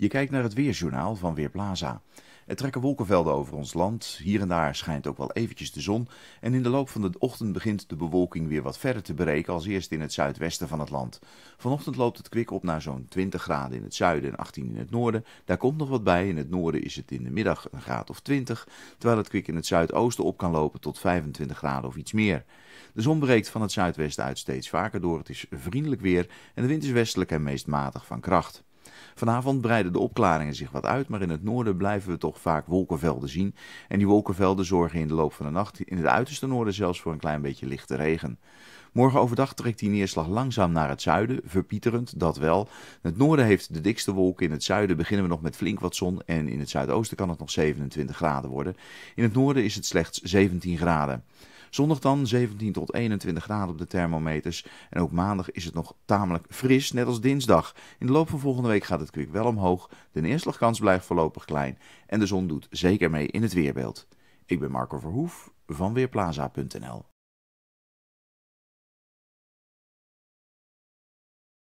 Je kijkt naar het weerjournaal van Weerplaza. Er trekken wolkenvelden over ons land, hier en daar schijnt ook wel eventjes de zon en in de loop van de ochtend begint de bewolking weer wat verder te breken als eerst in het zuidwesten van het land. Vanochtend loopt het kwik op naar zo'n 20 graden in het zuiden en 18 in het noorden. Daar komt nog wat bij, in het noorden is het in de middag een graad of 20, terwijl het kwik in het zuidoosten op kan lopen tot 25 graden of iets meer. De zon breekt van het zuidwesten uit steeds vaker door, het is vriendelijk weer en de wind is westelijk en meest matig van kracht. Vanavond breiden de opklaringen zich wat uit, maar in het noorden blijven we toch vaak wolkenvelden zien. En die wolkenvelden zorgen in de loop van de nacht, in het uiterste noorden zelfs, voor een klein beetje lichte regen. Morgen overdag trekt die neerslag langzaam naar het zuiden, verpieterend, dat wel. Het noorden heeft de dikste wolken, in het zuiden beginnen we nog met flink wat zon en in het zuidoosten kan het nog 27 graden worden. In het noorden is het slechts 17 graden. Zondag dan 17 tot 21 graden op de thermometers. En ook maandag is het nog tamelijk fris, net als dinsdag. In de loop van volgende week gaat het kwik wel omhoog. De neerslagkans blijft voorlopig klein. En de zon doet zeker mee in het weerbeeld. Ik ben Marco Verhoef van Weerplaza.nl.